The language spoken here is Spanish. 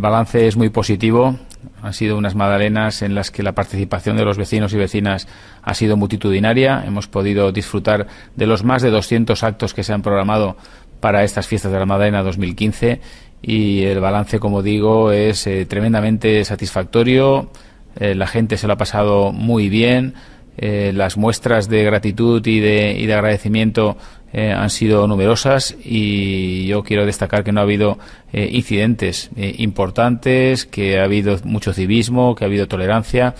El balance es muy positivo. Han sido unas madalenas en las que la participación de los vecinos y vecinas ha sido multitudinaria. Hemos podido disfrutar de los más de 200 actos que se han programado para estas fiestas de la Madalena 2015 y el balance, como digo, es eh, tremendamente satisfactorio. Eh, la gente se lo ha pasado muy bien. Eh, las muestras de gratitud y de, y de agradecimiento eh, han sido numerosas y yo quiero destacar que no ha habido eh, incidentes eh, importantes, que ha habido mucho civismo, que ha habido tolerancia